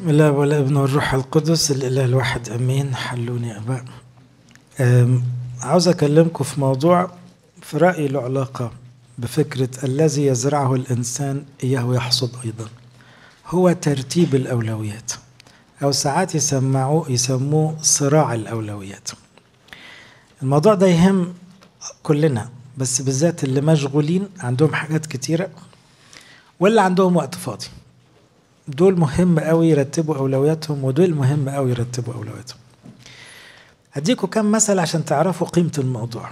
بسم الله والابن والروح القدس الاله الواحد امين حلوني يا اباء عاوز اكلمكم في موضوع في رايي له علاقه بفكره الذي يزرعه الانسان اياه يحصد ايضا هو ترتيب الاولويات او ساعات يسمعوه يسموه صراع الاولويات الموضوع ده يهم كلنا بس بالذات اللي مشغولين عندهم حاجات كتيره واللي عندهم وقت فاضي دول مهم قوي يرتبوا اولوياتهم ودول مهم قوي يرتبوا اولوياتهم هديكم كم مثل عشان تعرفوا قيمه الموضوع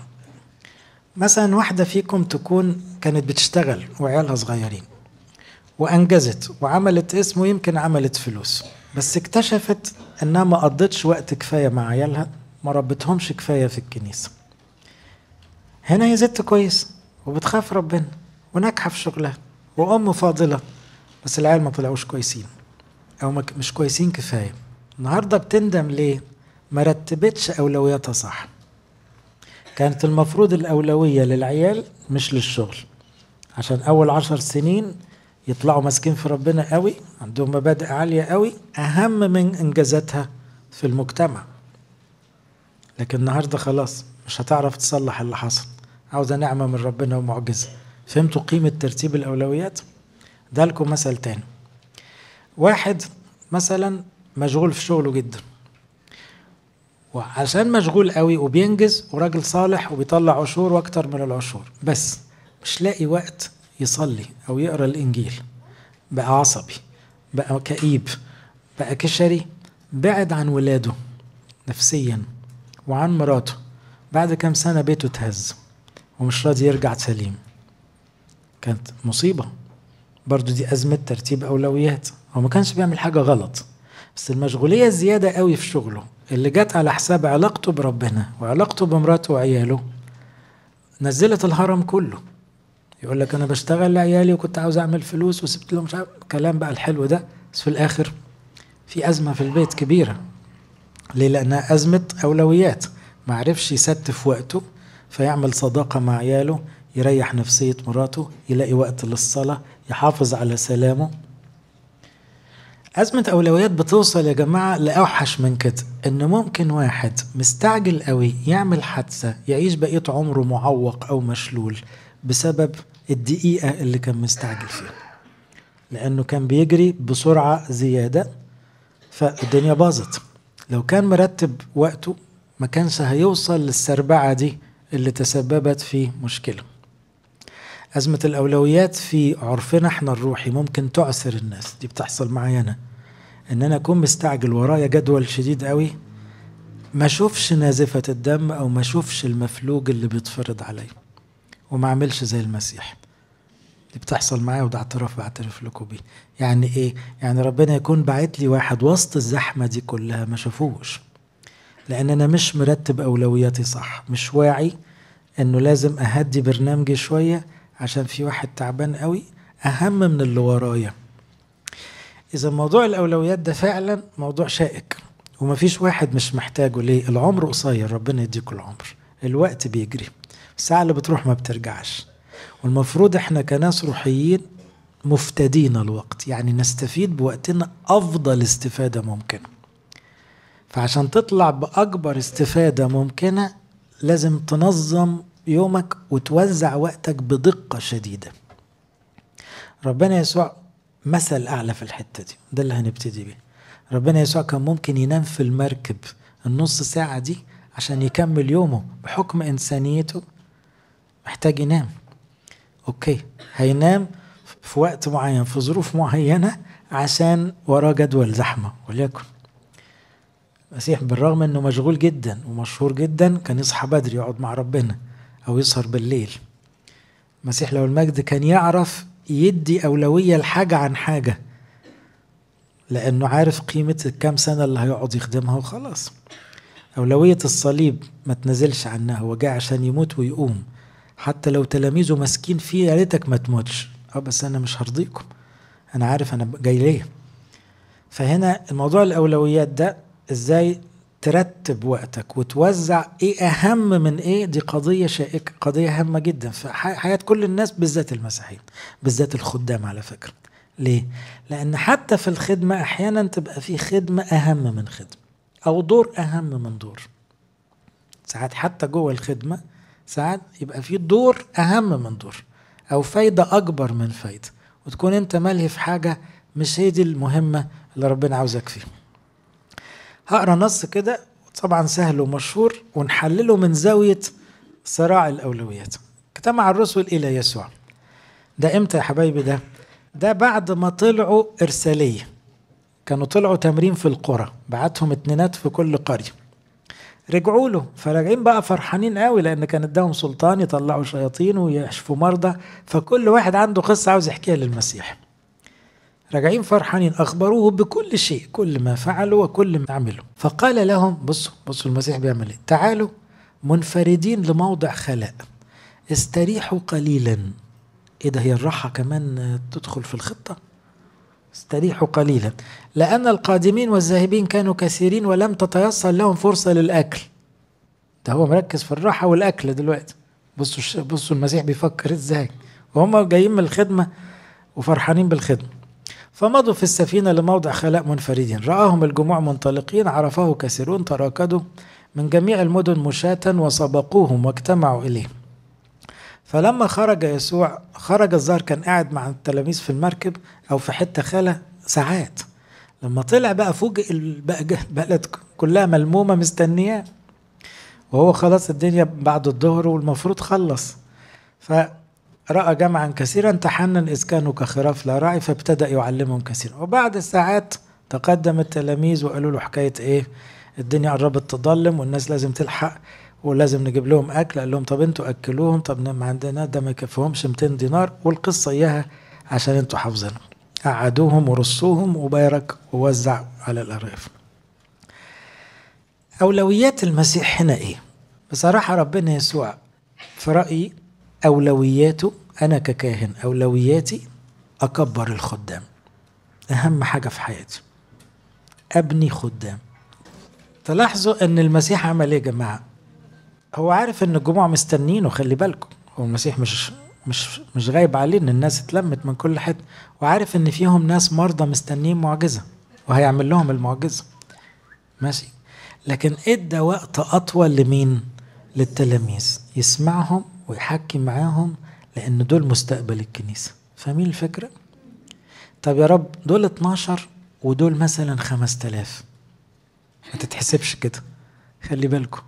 مثلا واحده فيكم تكون كانت بتشتغل وعيالها صغيرين وانجزت وعملت اسم ويمكن عملت فلوس بس اكتشفت انها ما قضتش وقت كفايه مع عيالها ما ربتهمش كفايه في الكنيسه هنا هي ست كويس وبتخاف ربنا وناجحه في شغلها وام فاضله بس العيال ما طلعوش كويسين او مش كويسين كفايه النهارده بتندم ليه ما رتبتش اولوياتها صح كانت المفروض الاولويه للعيال مش للشغل عشان اول عشر سنين يطلعوا ماسكين في ربنا قوي عندهم مبادئ عاليه قوي اهم من انجازاتها في المجتمع لكن النهارده خلاص مش هتعرف تصلح اللي حصل عاوزه نعمه من ربنا ومعجزه فهمتوا قيمه ترتيب الاولويات ده لكم مثل تاني واحد مثلا مشغول في شغله جدا وعشان مشغول قوي وبينجز وراجل صالح وبيطلع عشور واكتر من العشور بس مش لاقي وقت يصلي او يقرا الانجيل بقى عصبي بقى كئيب بقى كشري بعد عن ولاده نفسيا وعن مراته بعد كام سنه بيته اتهز ومش راضي يرجع سليم كانت مصيبه برضو دي أزمة ترتيب أولويات هو ما كانش بيعمل حاجة غلط بس المشغولية الزيادة قوي في شغله اللي جت على حساب علاقته بربنا وعلاقته بمراته وعياله نزلت الهرم كله يقول لك انا بشتغل لعيالي وكنت عاوز اعمل فلوس وسبت لهم مش عارف كلام بقى الحلو ده بس في الاخر في ازمه في البيت كبيره ليه لانها ازمه اولويات ما عرفش يستف وقته فيعمل صداقه مع عياله يريح نفسيه مراته يلاقي وقت للصلاه يحافظ على سلامه أزمة أولويات بتوصل يا جماعة لأوحش من كده إن ممكن واحد مستعجل قوي يعمل حادثة يعيش بقية عمره معوق أو مشلول بسبب الدقيقة اللي كان مستعجل فيها لأنه كان بيجري بسرعة زيادة فالدنيا باظت لو كان مرتب وقته ما كانش هيوصل للسربعة دي اللي تسببت في مشكله أزمة الأولويات في عرفنا احنا الروحي ممكن تعسر الناس دي بتحصل معايا أنا إن أنا أكون مستعجل ورايا جدول شديد قوي ما أشوفش نازفة الدم أو ما أشوفش المفلوج اللي بيتفرض علي وما أعملش زي المسيح دي بتحصل معايا وده اعتراف بعترف لكم بيه يعني إيه؟ يعني ربنا يكون باعت لي واحد وسط الزحمة دي كلها ما شافوش لأن أنا مش مرتب أولوياتي صح مش واعي إنه لازم أهدي برنامجي شوية عشان في واحد تعبان قوي اهم من اللي ورايا اذا موضوع الاولويات ده فعلا موضوع شائك ومفيش واحد مش محتاجه ليه العمر قصير ربنا يديكوا العمر الوقت بيجري الساعة اللي بتروح ما بترجعش والمفروض احنا كناس روحيين مفتدين الوقت يعني نستفيد بوقتنا أفضل استفادة ممكنة فعشان تطلع بأكبر استفادة ممكنة لازم تنظم يومك وتوزع وقتك بدقة شديدة ربنا يسوع مثل أعلى في الحتة دي ده اللي هنبتدي بيه ربنا يسوع كان ممكن ينام في المركب النص ساعة دي عشان يكمل يومه بحكم إنسانيته محتاج ينام أوكي هينام في وقت معين في ظروف معينة عشان وراه جدول زحمة وليكن المسيح بالرغم انه مشغول جدا ومشهور جدا كان يصحى بدري يقعد مع ربنا أو يسهر بالليل المسيح لو المجد كان يعرف يدي أولوية لحاجة عن حاجة لأنه عارف قيمة الكام سنة اللي هيقعد يخدمها وخلاص أولوية الصليب ما تنزلش عنها هو جاء عشان يموت ويقوم حتى لو تلاميذه ماسكين فيه يا ريتك ما تموتش اه بس انا مش هرضيكم انا عارف انا جاي ليه فهنا الموضوع الاولويات ده ازاي ترتب وقتك وتوزع ايه اهم من ايه دي قضيه شائكه قضيه هامه جدا في حياه كل الناس بالذات المسيحيين بالذات الخدام على فكره ليه لان حتى في الخدمه احيانا تبقى في خدمه اهم من خدمه او دور اهم من دور ساعات حتى جوه الخدمه ساعات يبقى في دور اهم من دور او فايده اكبر من فايده وتكون انت ملهي في حاجه مش هي دي المهمه اللي ربنا عاوزك فيها هقرا نص كده طبعا سهل ومشهور ونحلله من زاويه صراع الاولويات اجتمع الرسل الى يسوع ده امتى يا حبايبي ده ده بعد ما طلعوا ارساليه كانوا طلعوا تمرين في القرى بعتهم اتنينات في كل قريه رجعوا له فراجعين بقى فرحانين قوي لان كان اداهم سلطان يطلعوا شياطين ويشفوا مرضى فكل واحد عنده قصه عاوز يحكيها للمسيح راجعين فرحانين أخبروه بكل شيء كل ما فعلوا وكل ما عملوا فقال لهم بصوا بصوا المسيح بيعمل إيه تعالوا منفردين لموضع خلاء استريحوا قليلا إيه ده هي الراحة كمان تدخل في الخطة استريحوا قليلا لأن القادمين والذاهبين كانوا كثيرين ولم تتيسر لهم فرصة للأكل ده هو مركز في الراحة والأكل دلوقتي بصوا بصوا المسيح بيفكر إزاي وهم جايين من الخدمة وفرحانين بالخدمة فمضوا في السفينة لموضع خلاء منفردين رآهم الجموع منطلقين عرفه كثيرون تراكدوا من جميع المدن مشاة وسبقوهم واجتمعوا إليه فلما خرج يسوع خرج الظهر كان قاعد مع التلاميذ في المركب أو في حتة خالة ساعات لما طلع بقى فوجئ البلد كلها ملمومة مستنياه وهو خلاص الدنيا بعد الظهر والمفروض خلص ف رأى جمعا كثيرا تحنن إذ كانوا كخراف لا راعي فابتدأ يعلمهم كثيرا وبعد ساعات تقدم التلاميذ وقالوا له حكاية إيه الدنيا قربت تضلم والناس لازم تلحق ولازم نجيب لهم اكل قال لهم طب انتوا اكلوهم طب ما عندنا ده ما يكفيهمش 200 دينار والقصه اياها عشان انتوا حافظينها قعدوهم ورصوهم وبارك ووزع على الارغف اولويات المسيح هنا ايه بصراحه ربنا يسوع في رايي أولوياته أنا ككاهن أولوياتي أكبر الخدام أهم حاجة في حياتي أبني خدام تلاحظوا أن المسيح عمل إيه يا جماعة هو عارف أن الجموع مستنينه خلي بالكم هو المسيح مش مش مش غايب عليه ان الناس اتلمت من كل حته وعارف ان فيهم ناس مرضى مستنيين معجزه وهيعمل لهم المعجزه ماشي لكن ادى إيه وقت اطول لمين للتلاميذ يسمعهم ويحكي معاهم لأن دول مستقبل الكنيسة فاهمين الفكرة؟ طب يا رب دول 12 ودول مثلا 5000 ما تتحسبش كده خلي بالكم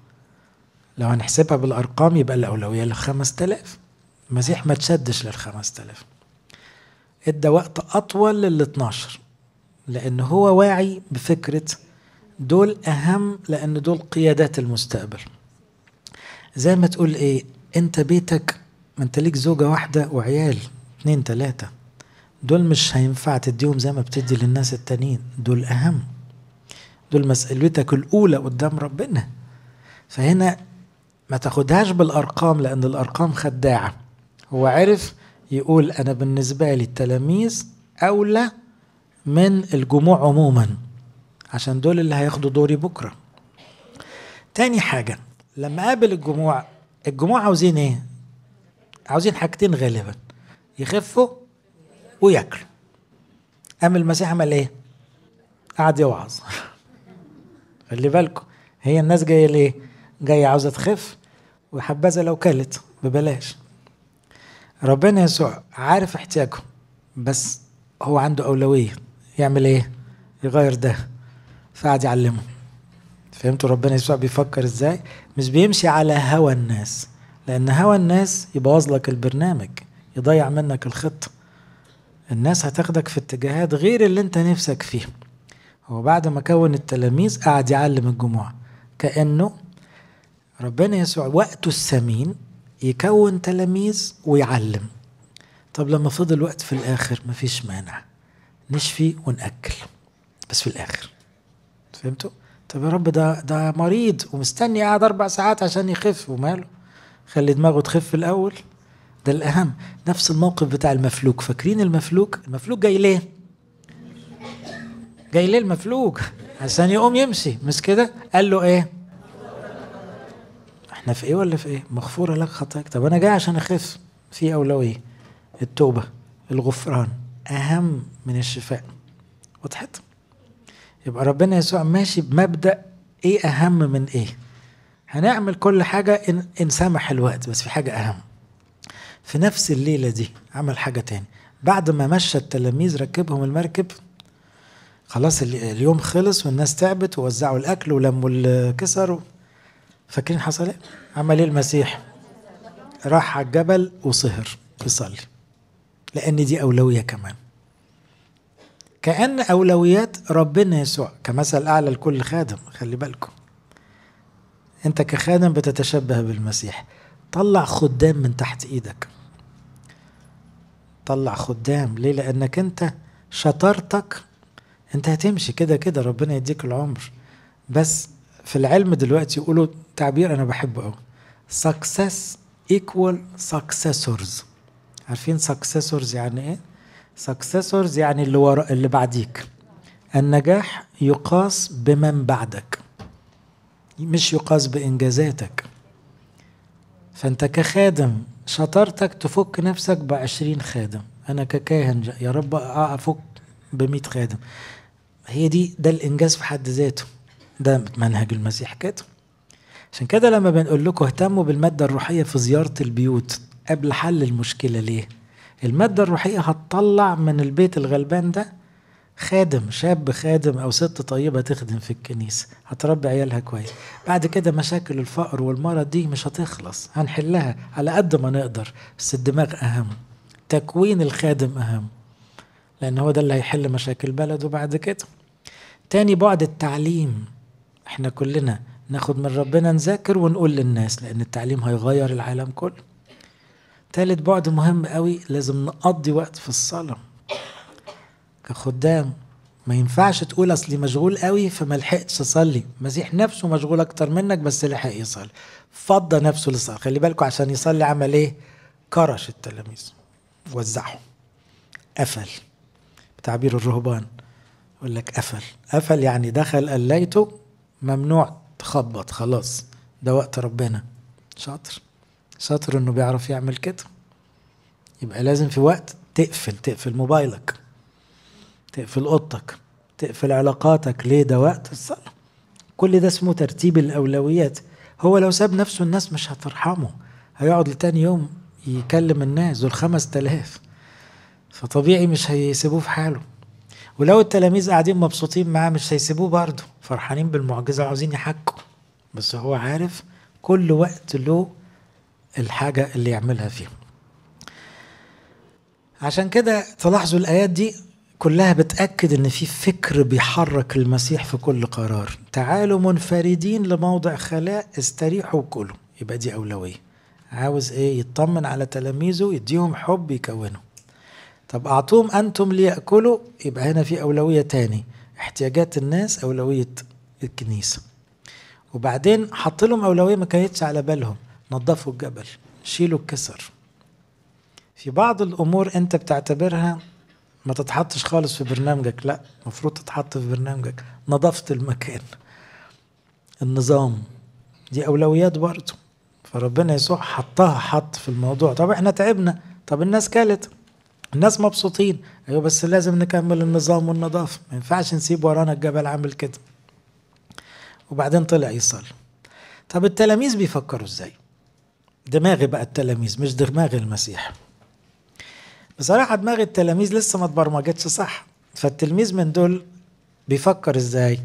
لو هنحسبها بالأرقام يبقى الأولوية لل 5000 المسيح ما تشدش لل 5000 ادى وقت أطول لل 12 لأن هو واعي بفكرة دول أهم لأن دول قيادات المستقبل زي ما تقول إيه انت بيتك ما انت ليك زوجه واحده وعيال اتنين تلاته دول مش هينفع تديهم زي ما بتدي للناس التانيين دول اهم دول مسألتك الاولى قدام ربنا فهنا ما تاخدهاش بالارقام لان الارقام خداعه هو عرف يقول انا بالنسبه لي التلاميذ اولى من الجموع عموما عشان دول اللي هياخدوا دوري بكره تاني حاجه لما قابل الجموع الجموع عاوزين ايه عاوزين حاجتين غالبا يخفوا وياكلوا قام المسيح عمل ايه قعد يوعظ خلي بالكم هي الناس جايه ليه جايه عاوزه تخف وحبذا لو كلت ببلاش ربنا يسوع عارف احتياجهم بس هو عنده اولويه يعمل ايه يغير ده فقعد يعلمه فهمتوا ربنا يسوع بيفكر ازاي مش بيمشي على هوى الناس لان هوى الناس يبوظ لك البرنامج يضيع منك الخطه الناس هتاخدك في اتجاهات غير اللي انت نفسك فيه هو بعد ما كون التلاميذ قعد يعلم الجموع كانه ربنا يسوع وقته الثمين يكون تلاميذ ويعلم طب لما فضل وقت في الاخر مفيش مانع نشفي ونأكل بس في الاخر فهمتوا طب يا رب ده ده مريض ومستني قاعد اربع ساعات عشان يخف وماله خلي دماغه تخف الاول ده الاهم نفس الموقف بتاع المفلوك فاكرين المفلوك المفلوك جاي ليه جاي ليه المفلوك عشان يقوم يمشي مش كده قال له ايه احنا في ايه ولا في ايه مغفوره لك خطاك طب انا جاي عشان اخف في اولويه التوبه الغفران اهم من الشفاء وضحت يبقى ربنا يسوع ماشي بمبدا ايه اهم من ايه هنعمل كل حاجه ان, إن سمح الوقت بس في حاجه اهم في نفس الليله دي عمل حاجه تاني بعد ما مشى التلاميذ ركبهم المركب خلاص اليوم خلص والناس تعبت ووزعوا الاكل ولموا الكسر فاكرين حصل ايه عمل ايه المسيح راح على الجبل وصهر يصلي لان دي اولويه كمان كأن أولويات ربنا يسوع كمثل أعلى لكل خادم خلي بالكم أنت كخادم بتتشبه بالمسيح طلع خدام من تحت إيدك طلع خدام ليه لأنك أنت شطارتك أنت هتمشي كده كده ربنا يديك العمر بس في العلم دلوقتي يقولوا تعبير أنا بحبه أوي success equal successors عارفين successors يعني إيه؟ سكسسورز يعني اللي ورا اللي بعديك النجاح يقاس بمن بعدك مش يقاس بإنجازاتك فأنت كخادم شطارتك تفك نفسك بعشرين خادم أنا ككاهن يا رب أفك بمئة خادم هي دي ده الإنجاز في حد ذاته ده منهج المسيح كده عشان كده لما بنقول لكم اهتموا بالمادة الروحية في زيارة البيوت قبل حل المشكلة ليه؟ المادة الروحية هتطلع من البيت الغلبان ده خادم شاب خادم أو ست طيبة تخدم في الكنيسة هتربي عيالها كويس بعد كده مشاكل الفقر والمرض دي مش هتخلص هنحلها على قد ما نقدر بس الدماغ أهم تكوين الخادم أهم لأن هو ده اللي هيحل مشاكل بلده بعد كده تاني بعد التعليم احنا كلنا ناخد من ربنا نذاكر ونقول للناس لأن التعليم هيغير العالم كله تالت بعد مهم قوي لازم نقضي وقت في الصلاة كخدام ما ينفعش تقول اصلي مشغول قوي فما لحقتش اصلي المسيح نفسه مشغول اكتر منك بس لحق يصلي فضى نفسه للصلاه خلي بالكوا عشان يصلي عمل ايه كرش التلاميذ وزعهم قفل بتعبير الرهبان يقول لك قفل قفل يعني دخل قليته ممنوع تخبط خلاص ده وقت ربنا شاطر شاطر انه بيعرف يعمل كده يبقى لازم في وقت تقفل تقفل موبايلك تقفل اوضتك تقفل علاقاتك ليه ده وقت الصلاه كل ده اسمه ترتيب الاولويات هو لو ساب نفسه الناس مش هترحمه هيقعد لتاني يوم يكلم الناس دول خمس تلاف فطبيعي مش هيسيبوه في حاله ولو التلاميذ قاعدين مبسوطين معاه مش هيسيبوه برضه فرحانين بالمعجزة وعاوزين يحكوا بس هو عارف كل وقت له الحاجة اللي يعملها فيها عشان كده تلاحظوا الآيات دي كلها بتأكد إن في فكر بيحرك المسيح في كل قرار تعالوا منفردين لموضع خلاء استريحوا وكلوا يبقى دي أولوية عاوز إيه يطمن على تلاميذه يديهم حب يكونه طب أعطوهم أنتم ليأكلوا يبقى هنا في أولوية تاني احتياجات الناس أولوية الكنيسة وبعدين حط لهم أولوية ما كانتش على بالهم نظفوا الجبل شيلوا الكسر في بعض الامور انت بتعتبرها ما تتحطش خالص في برنامجك لا المفروض تتحط في برنامجك نظفت المكان النظام دي اولويات برضه فربنا يسوع حطها حط في الموضوع طب احنا تعبنا طب الناس كلت الناس مبسوطين ايوه بس لازم نكمل النظام والنظافه ما ينفعش نسيب ورانا الجبل عامل كده وبعدين طلع يصلي طب التلاميذ بيفكروا ازاي دماغي بقى التلاميذ مش دماغ المسيح بصراحة دماغ التلاميذ لسه ما اتبرمجتش صح فالتلميذ من دول بيفكر ازاي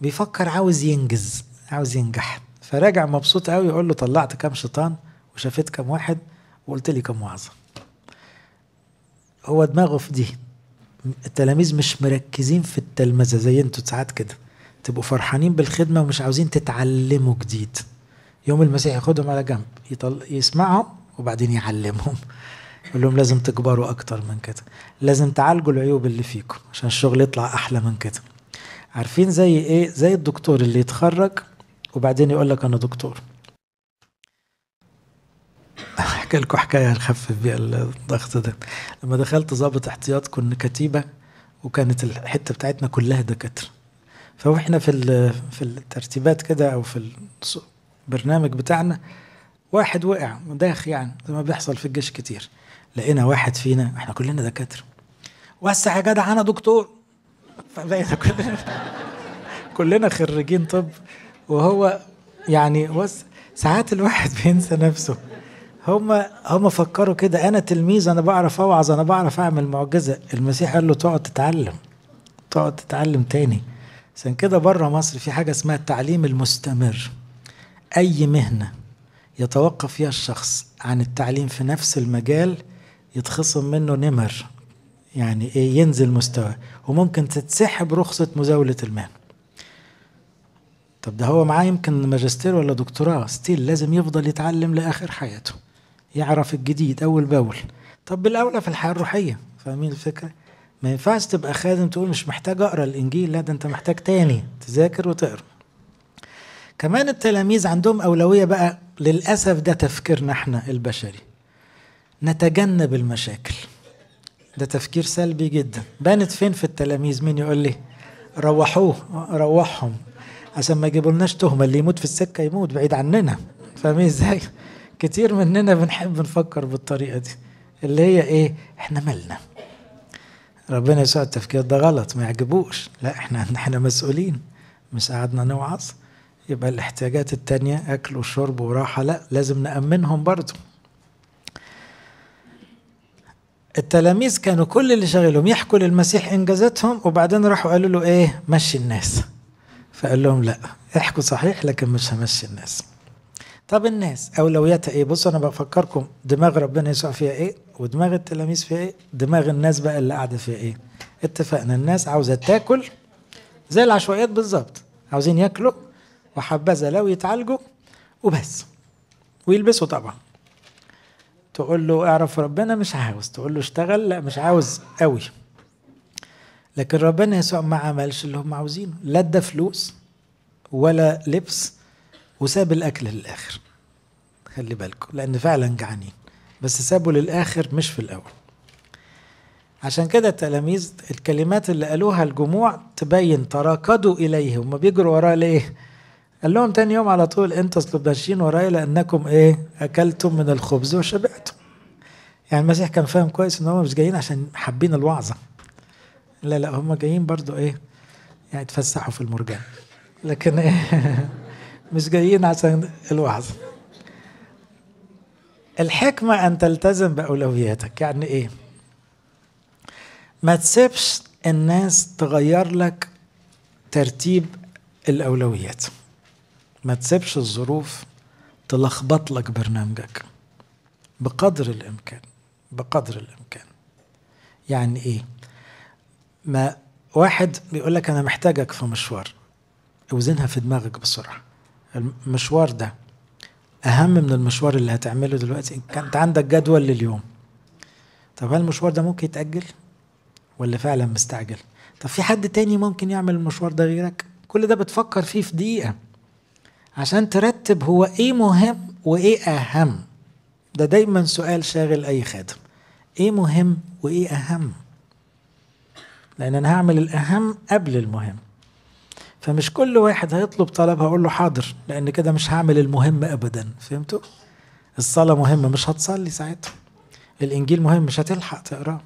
بيفكر عاوز ينجز عاوز ينجح فراجع مبسوط قوي يقول له طلعت كام شيطان وشافت كام واحد وقلت لي كام وعظة هو دماغه في دي التلاميذ مش مركزين في التلمذة زي انتوا ساعات كده تبقوا فرحانين بالخدمة ومش عاوزين تتعلموا جديد يوم المسيح ياخدهم على جنب يطل... يسمعهم وبعدين يعلمهم يقول لهم لازم تكبروا اكتر من كده لازم تعالجوا العيوب اللي فيكم عشان الشغل يطلع احلى من كده عارفين زي ايه زي الدكتور اللي يتخرج وبعدين يقول لك انا دكتور احكي لكم حكايه نخفف بيها الضغط ده لما دخلت ضابط احتياط كنا كتيبه وكانت الحته بتاعتنا كلها دكاتره فاحنا في في الترتيبات كده او في البرنامج بتاعنا واحد وقع مداخ يعني زي ما بيحصل في الجيش كتير لقينا واحد فينا احنا كلنا دكاتره وسع يا جدع انا دكتور فبقينا كلنا كلنا خريجين طب وهو يعني وس ساعات الواحد بينسى نفسه هم هم فكروا كده انا تلميذ انا بعرف اوعظ انا بعرف اعمل معجزه المسيح قال له تقعد تتعلم تقعد تتعلم تاني عشان كده بره مصر في حاجه اسمها التعليم المستمر أي مهنة يتوقف فيها الشخص عن التعليم في نفس المجال يتخصم منه نمر يعني إيه ينزل مستواه وممكن تتسحب رخصة مزاولة المهنة طب ده هو معاه يمكن ماجستير ولا دكتوراه ستيل لازم يفضل يتعلم لآخر حياته يعرف الجديد أول بأول طب بالأولى في الحياة الروحية فاهمين الفكرة؟ ما ينفعش تبقى خادم تقول مش محتاج أقرأ الإنجيل لا ده أنت محتاج تاني تذاكر وتقرأ كمان التلاميذ عندهم أولوية بقى للأسف ده تفكيرنا احنا البشري نتجنب المشاكل ده تفكير سلبي جدا بانت فين في التلاميذ مين يقول لي روحوه روحهم عشان ما يجيبولناش تهمه اللي يموت في السكه يموت بعيد عننا فاهمين ازاي كتير مننا بنحب نفكر بالطريقه دي اللي هي ايه احنا مالنا ربنا يسوع التفكير ده غلط ما يعجبوش لا احنا احنا مسؤولين مش قعدنا نوعظ يبقى الاحتياجات التانية أكل وشرب وراحة لا لازم نأمنهم برضو التلاميذ كانوا كل اللي شغلهم يحكوا للمسيح إنجازاتهم وبعدين راحوا قالوا له إيه مشي الناس فقال لهم لا احكوا صحيح لكن مش همشي الناس طب الناس اولوياتها ايه بصوا انا بفكركم دماغ ربنا يسوع فيها ايه ودماغ التلاميذ فيها ايه دماغ الناس بقى اللي قاعده فيها ايه اتفقنا الناس عاوزه تاكل زي العشوائيات بالظبط عاوزين ياكلوا وحبذا لو يتعالجوا وبس ويلبسوا طبعا تقول له اعرف ربنا مش عاوز تقول له اشتغل لا مش عاوز قوي لكن ربنا يسوع ما عملش اللي هم عاوزينه لا ادى فلوس ولا لبس وساب الاكل للاخر خلي بالكم لان فعلا جعانين بس سابوا للاخر مش في الاول عشان كده التلاميذ الكلمات اللي قالوها الجموع تبين تراكضوا اليه هم بيجروا وراه ليه قال لهم تاني يوم على طول اصلوا ماشيين ورايا لانكم ايه اكلتم من الخبز وشبعتم يعني المسيح كان فاهم كويس ان هم مش جايين عشان حابين الوعظه لا لا هم جايين برضو ايه يعني يتفسحوا في المرجان لكن ايه مش جايين عشان الوعظه الحكمه ان تلتزم باولوياتك يعني ايه ما تسيبش الناس تغير لك ترتيب الاولويات ما تسيبش الظروف تلخبط لك برنامجك بقدر الامكان بقدر الامكان يعني ايه ما واحد بيقول لك انا محتاجك في مشوار اوزنها في دماغك بسرعه المشوار ده اهم من المشوار اللي هتعمله دلوقتي ان كانت عندك جدول لليوم طب هل المشوار ده ممكن يتاجل ولا فعلا مستعجل طب في حد تاني ممكن يعمل المشوار ده غيرك كل ده بتفكر فيه في دقيقه عشان ترتب هو ايه مهم وايه اهم ده دايما سؤال شاغل اي خادم ايه مهم وايه اهم لان انا هعمل الاهم قبل المهم فمش كل واحد هيطلب طلب هقول له حاضر لان كده مش هعمل المهم ابدا فهمتوا الصلاه مهمه مش هتصلي ساعتها الانجيل مهم مش هتلحق تقراه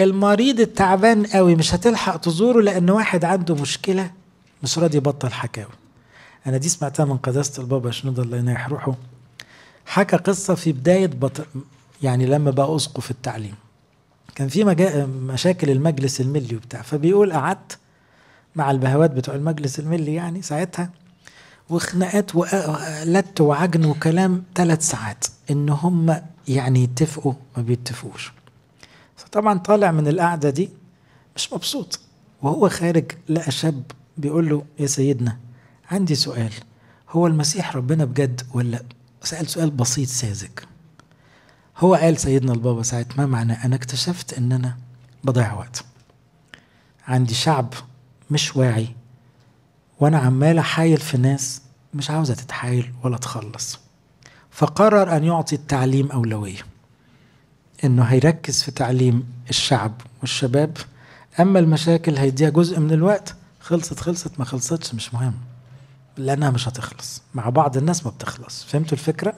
المريض التعبان قوي مش هتلحق تزوره لان واحد عنده مشكله مش راضي يبطل حكاوي انا دي سمعتها من قداسه البابا شنودة الله ينيح روحه حكى قصه في بدايه بط... يعني لما بقى اسقف التعليم كان في مجا... مشاكل المجلس الملي وبتاع فبيقول قعدت مع البهوات بتوع المجلس الملي يعني ساعتها وخناقات ولت وعجن وكلام ثلاث ساعات ان هم يعني يتفقوا ما بيتفقوش فطبعا طالع من القعده دي مش مبسوط وهو خارج لقى شاب بيقول له يا سيدنا عندي سؤال هو المسيح ربنا بجد ولا سأل سؤال بسيط ساذج هو قال سيدنا البابا ساعة ما معنى أنا اكتشفت إن أنا بضيع وقت عندي شعب مش واعي وأنا عمال أحايل في ناس مش عاوزة تتحايل ولا تخلص فقرر أن يعطي التعليم أولوية إنه هيركز في تعليم الشعب والشباب أما المشاكل هيديها جزء من الوقت خلصت خلصت ما خلصتش مش مهم لانها مش هتخلص مع بعض الناس ما بتخلص فهمتوا الفكره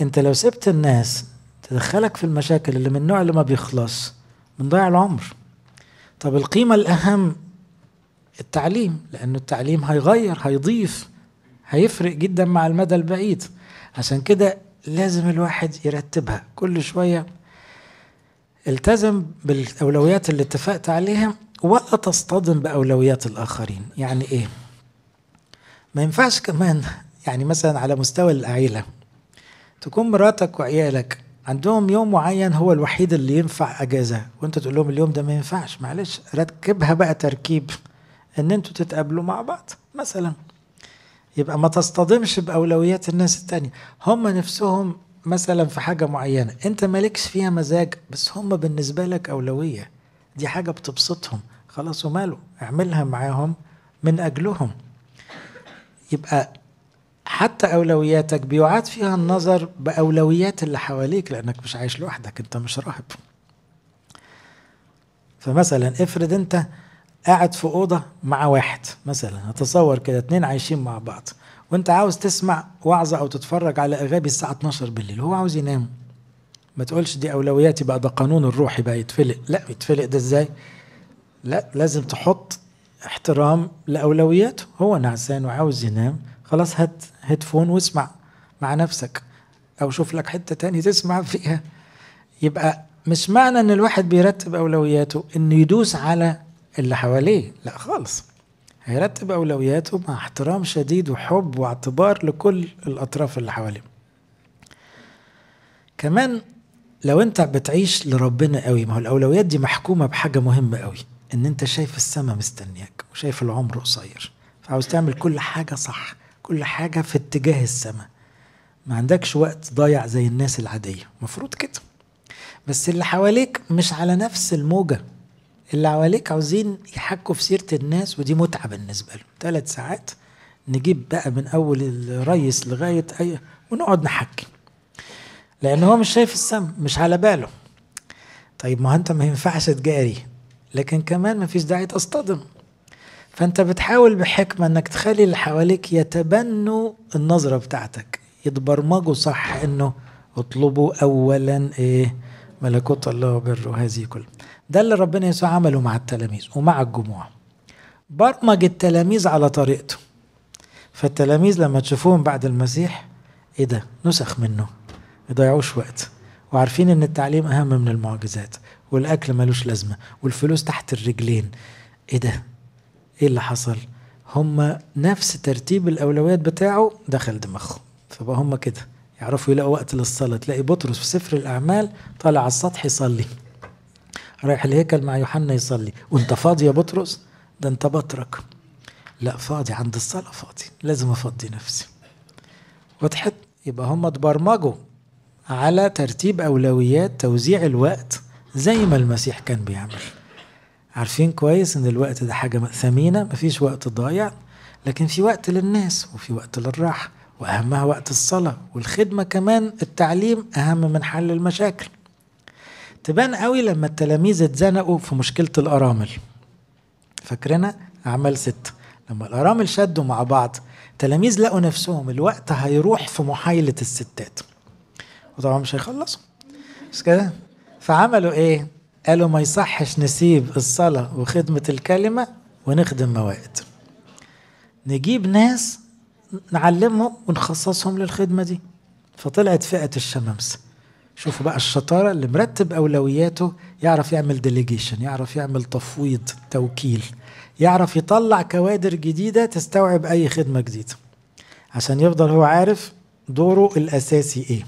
انت لو سبت الناس تدخلك في المشاكل اللي من النوع اللي ما بيخلص بنضيع العمر طب القيمه الاهم التعليم لأن التعليم هيغير هيضيف هيفرق جدا مع المدى البعيد عشان كده لازم الواحد يرتبها كل شويه التزم بالاولويات اللي اتفقت عليها ولا تصطدم باولويات الاخرين يعني ايه ما ينفعش كمان يعني مثلا على مستوى العيلة تكون مراتك وعيالك عندهم يوم معين هو الوحيد اللي ينفع اجازه وانت تقول لهم اليوم ده ما ينفعش معلش ركبها بقى تركيب ان انتوا تتقابلوا مع بعض مثلا يبقى ما تصطدمش باولويات الناس التانية هم نفسهم مثلا في حاجة معينة انت مالكش فيها مزاج بس هم بالنسبة لك اولوية دي حاجة بتبسطهم خلاص وماله اعملها معاهم من اجلهم يبقى حتى اولوياتك بيعاد فيها النظر باولويات اللي حواليك لانك مش عايش لوحدك انت مش راهب فمثلا افرض انت قاعد في اوضه مع واحد مثلا هتصور كده اتنين عايشين مع بعض وانت عاوز تسمع وعظه او تتفرج على اغابي الساعه 12 بالليل هو عاوز ينام ما تقولش دي اولوياتي بقى ده قانون الروحي بقى يتفلق لا يتفلق ده ازاي لا لازم تحط احترام لاولوياته هو نعسان وعاوز ينام خلاص هات هيدفون واسمع مع نفسك او شوف لك حته تانية تسمع فيها يبقى مش معنى ان الواحد بيرتب اولوياته انه يدوس على اللي حواليه لا خالص هيرتب اولوياته مع احترام شديد وحب واعتبار لكل الاطراف اللي حواليه كمان لو انت بتعيش لربنا قوي ما هو الاولويات دي محكومه بحاجه مهمه قوي ان انت شايف السماء مستنياك وشايف العمر قصير فعاوز تعمل كل حاجه صح كل حاجه في اتجاه السماء ما عندكش وقت ضايع زي الناس العاديه المفروض كده بس اللي حواليك مش على نفس الموجه اللي حواليك عاوزين يحكوا في سيره الناس ودي متعه بالنسبه لهم ثلاث ساعات نجيب بقى من اول الريس لغايه اي ونقعد نحكي لان هو مش شايف السم مش على باله طيب ما انت ما ينفعش تجاري لكن كمان مفيش داعي تصطدم فانت بتحاول بحكمة انك تخلي اللي حواليك يتبنوا النظرة بتاعتك يتبرمجوا صح انه اطلبوا اولا ايه ملكوت الله وبره هذه كلها ده اللي ربنا يسوع عمله مع التلاميذ ومع الجموع برمج التلاميذ على طريقته فالتلاميذ لما تشوفوهم بعد المسيح ايه ده نسخ منه ما إيه يضيعوش وقت وعارفين ان التعليم اهم من المعجزات والاكل ملوش لازمه والفلوس تحت الرجلين ايه ده ايه اللي حصل هما نفس ترتيب الاولويات بتاعه دخل دماغهم فبقى هما كده يعرفوا يلاقوا وقت للصلاه تلاقي بطرس في سفر الاعمال طالع على السطح يصلي رايح الهيكل مع يوحنا يصلي وانت فاضي يا بطرس ده انت بطرك لا فاضي عند الصلاه فاضي لازم افضي نفسي وضحت يبقى هم اتبرمجوا على ترتيب اولويات توزيع الوقت زي ما المسيح كان بيعمل عارفين كويس ان الوقت ده حاجه ثمينه مفيش وقت ضايع لكن في وقت للناس وفي وقت للراحه واهمها وقت الصلاه والخدمه كمان التعليم اهم من حل المشاكل تبان قوي لما التلاميذ اتزنقوا في مشكله الارامل فاكرنا اعمال ستة لما الارامل شدوا مع بعض التلاميذ لقوا نفسهم الوقت هيروح في محايله الستات وطبعا مش هيخلصوا بس كده فعملوا ايه قالوا ما يصحش نسيب الصلاة وخدمة الكلمة ونخدم موائد نجيب ناس نعلمهم ونخصصهم للخدمة دي فطلعت فئة الشمامسة شوفوا بقى الشطارة اللي مرتب أولوياته يعرف يعمل ديليجيشن يعرف يعمل تفويض توكيل يعرف يطلع كوادر جديدة تستوعب أي خدمة جديدة عشان يفضل هو عارف دوره الأساسي إيه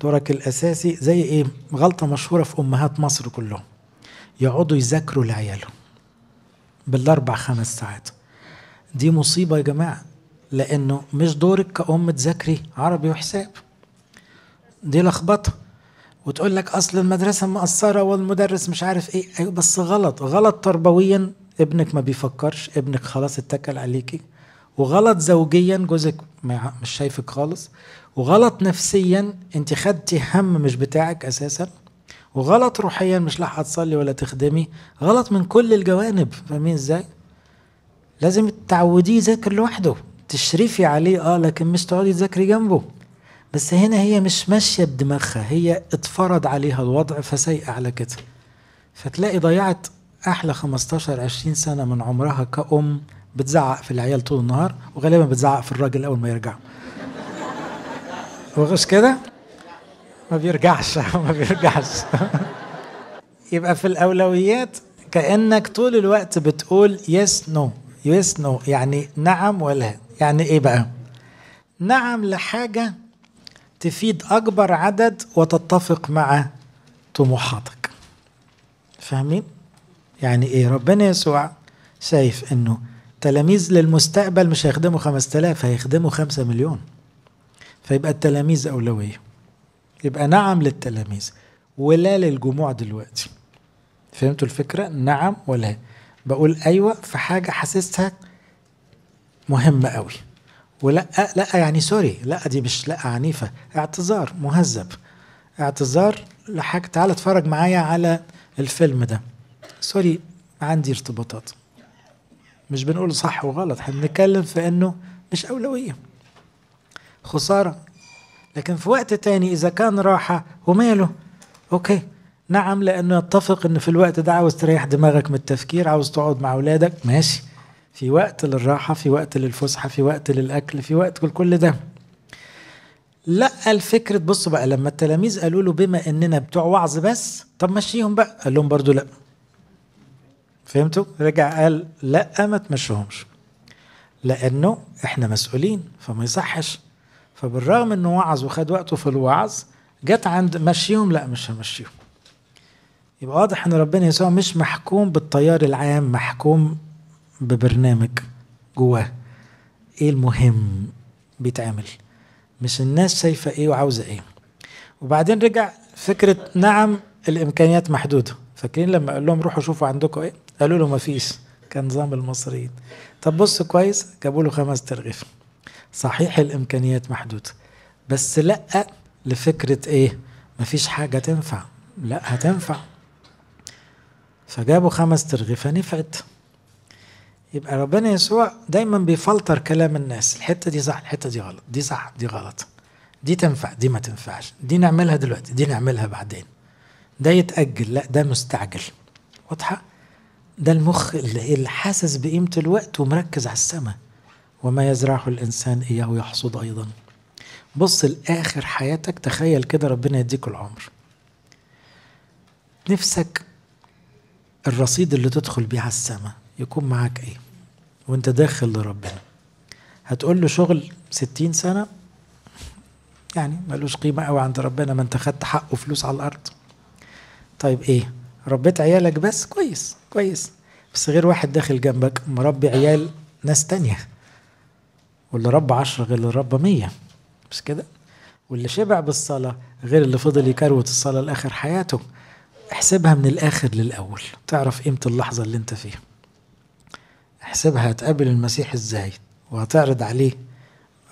دورك الاساسي زي ايه غلطه مشهوره في امهات مصر كلهم يقعدوا يذاكروا لعيالهم بالاربع خمس ساعات دي مصيبه يا جماعه لانه مش دورك كأم تذاكري عربي وحساب دي لخبطه وتقول لك اصل المدرسه مقصره والمدرس مش عارف ايه أيوة، بس غلط غلط تربويا ابنك ما بيفكرش ابنك خلاص اتكل عليكي وغلط زوجيا جوزك مش شايفك خالص وغلط نفسيا انت خدتي هم مش بتاعك اساسا وغلط روحيا مش لاحقه تصلي ولا تخدمي غلط من كل الجوانب فاهمين ازاي لازم تعوديه يذاكر لوحده تشرفي عليه اه لكن مش تقعدي تذاكري جنبه بس هنا هي مش ماشيه بدماغها هي اتفرض عليها الوضع فسيئه على كده فتلاقي ضيعت احلى 15 20 سنه من عمرها كأم بتزعق في العيال طول النهار وغالبا بتزعق في الراجل اول ما يرجع وغش كده ما بيرجعش ما بيرجعش يبقى في الاولويات كانك طول الوقت بتقول يس نو يس نو يعني نعم ولا يعني ايه بقى نعم لحاجه تفيد اكبر عدد وتتفق مع طموحاتك فاهمين يعني ايه ربنا يسوع شايف انه تلاميذ للمستقبل مش هيخدموا 5000 هيخدموا 5 مليون فيبقى التلاميذ أولوية يبقى نعم للتلاميذ ولا للجموع دلوقتي فهمتوا الفكرة نعم ولا بقول أيوة في حاجة حاسسها مهمة قوي ولا لا يعني سوري لا دي مش لا عنيفة اعتذار مهذب اعتذار لحاجة تعالى اتفرج معايا على الفيلم ده سوري عندي ارتباطات مش بنقول صح وغلط احنا بنتكلم في انه مش اولويه خساره لكن في وقت تاني اذا كان راحه وماله اوكي نعم لانه يتفق ان في الوقت ده عاوز تريح دماغك من التفكير عاوز تقعد مع اولادك ماشي في وقت للراحه في وقت للفسحه في وقت للاكل في وقت كل ده لا الفكرة بصوا بقى لما التلاميذ قالوا له بما اننا بتوع وعظ بس طب مشيهم بقى قال لهم برضو لا فهمتوا؟ رجع قال لا ما تمشوهمش لانه احنا مسؤولين فما يصحش فبالرغم انه وعظ وخد وقته في الوعظ جت عند مشيهم لا مش همشيهم يبقى واضح ان ربنا يسوع مش محكوم بالتيار العام محكوم ببرنامج جواه ايه المهم بيتعمل مش الناس شايفه ايه وعاوزه ايه وبعدين رجع فكره نعم الامكانيات محدوده فاكرين لما قال لهم روحوا شوفوا عندكم ايه قالوا له مفيش كان نظام المصريين طب بص كويس جابوا له خمس ترغيف صحيح الامكانيات محدوده بس لا لفكره ايه مفيش حاجه تنفع لا هتنفع فجابوا خمس ترغيفه نفعت يبقى ربنا يسوع دايما بيفلتر كلام الناس الحته دي صح الحته دي غلط دي صح دي غلط دي تنفع دي ما تنفعش دي نعملها دلوقتي دي نعملها بعدين ده يتأجل لا ده مستعجل واضحه ده المخ اللي حاسس بقيمة الوقت ومركز على السماء وما يزرعه الإنسان إياه يحصد أيضا بص لآخر حياتك تخيل كده ربنا يديك العمر نفسك الرصيد اللي تدخل بيه على السماء يكون معاك ايه وانت داخل لربنا هتقول له شغل ستين سنة يعني ملوش قيمة قوي عند ربنا ما انت خدت حقه فلوس على الأرض طيب ايه ربيت عيالك بس كويس كويس بس غير واحد داخل جنبك مربي عيال ناس تانية واللي ربى عشرة غير اللي ربى مية مش كده واللي شبع بالصلاة غير اللي فضل يكروت الصلاة لآخر حياته احسبها من الآخر للأول تعرف قيمة اللحظة اللي انت فيها احسبها هتقابل المسيح ازاي وهتعرض عليه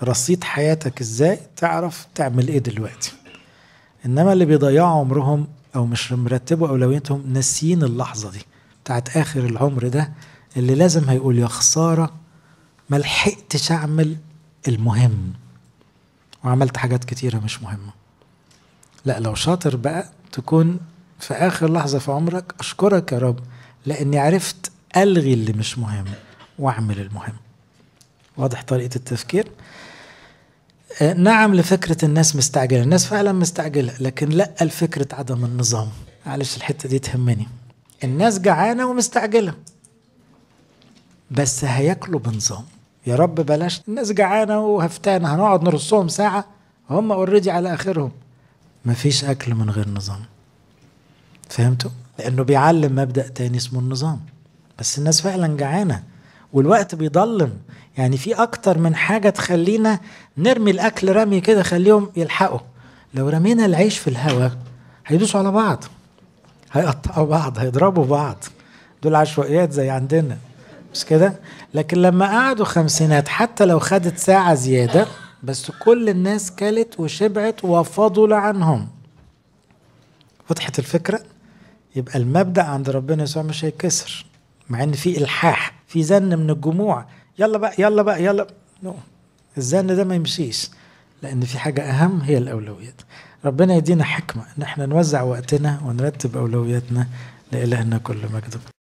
رصيد حياتك ازاي تعرف تعمل ايه دلوقتي انما اللي بيضيعوا عمرهم او مش مرتبوا اولوياتهم ناسيين اللحظه دي بتاعت اخر العمر ده اللي لازم هيقول يا خساره ما لحقتش اعمل المهم وعملت حاجات كتيره مش مهمه لا لو شاطر بقى تكون في اخر لحظه في عمرك اشكرك يا رب لاني عرفت الغي اللي مش مهم واعمل المهم واضح طريقه التفكير آه، نعم لفكرة الناس مستعجلة الناس فعلا مستعجلة لكن لا لفكرة عدم النظام معلش الحتة دي تهمني الناس جعانة ومستعجلة بس هياكلوا بنظام يا رب بلاش الناس جعانة وهفتانة هنقعد نرصهم ساعة هم اوريدي على آخرهم مفيش أكل من غير نظام فهمتوا؟ لأنه بيعلم مبدأ تاني اسمه النظام بس الناس فعلا جعانة والوقت بيضلم يعني في اكتر من حاجه تخلينا نرمي الاكل رمي كده خليهم يلحقوا لو رمينا العيش في الهواء هيدوسوا على بعض هيقطعوا بعض هيضربوا بعض دول عشوائيات زي عندنا مش كده لكن لما قعدوا خمسينات حتى لو خدت ساعه زياده بس كل الناس كلت وشبعت وفضل عنهم فتحت الفكره يبقى المبدا عند ربنا يسوع مش هيكسر مع ان في الحاح في زن من الجموع يلا بقى يلا بقى يلا نو. الزن ده ما يمشيش لان في حاجه اهم هي الاولويات ربنا يدينا حكمه ان احنا نوزع وقتنا ونرتب اولوياتنا لالهنا كل مجد